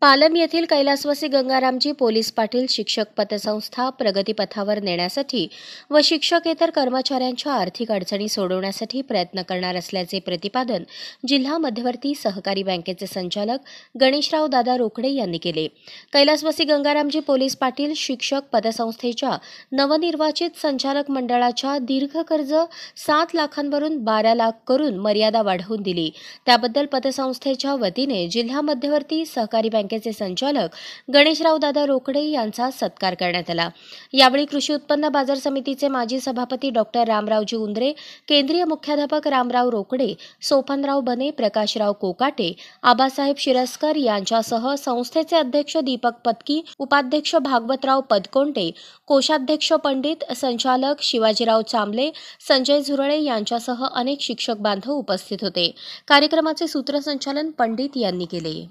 पालम येथील कैलासवासी गंगारामजी पोलीस पाटील शिक्षक पतसंस्था प्रगतीपथावर नेण्यासाठी व शिक्षकेतर कर्मचाऱ्यांच्या आर्थिक अडचणी सोडवण्यासाठी प्रयत्न करणार असल्याचे प्रतिपादन जिल्हा मध्यवर्ती सहकारी बँकेचे संचालक गणेशराव दादा रोकडे यांनी केले कैलासवासी गंगारामजी पोलीस पाटील शिक्षक पतसंस्थेच्या नवनिर्वाचित संचालक मंडळाच्या दीर्घ कर्ज सात लाखांवरून बारा लाख करून मर्यादा वाढवून दिली त्याबद्दल पतसंस्थेच्या वतीने जिल्हा मध्यवर्ती सहकारी बँक बँकेचे संचालक गणेशराव दादा रोकडे यांचा सत्कार करण्यात आला यावेळी कृषी उत्पन्न बाजार समितीचे माजी सभापती डॉक्टर रामरावजी उंदरे केंद्रीय मुख्याध्यापक रामराव रोकडे सोपनराव बने प्रकाशराव कोकाटे आबासाहेब शिरस्कर यांच्यासह संस्थेचे अध्यक्ष दीपक पत्की उपाध्यक्ष भागवतराव पदकोंटे कोषाध्यक्ष पंडित संचालक शिवाजीराव चांबले संजय झुरळे यांच्यासह अनेक शिक्षक बांधव उपस्थित होते कार्यक्रमाचे सूत्रसंचालन पंडित यांनी केले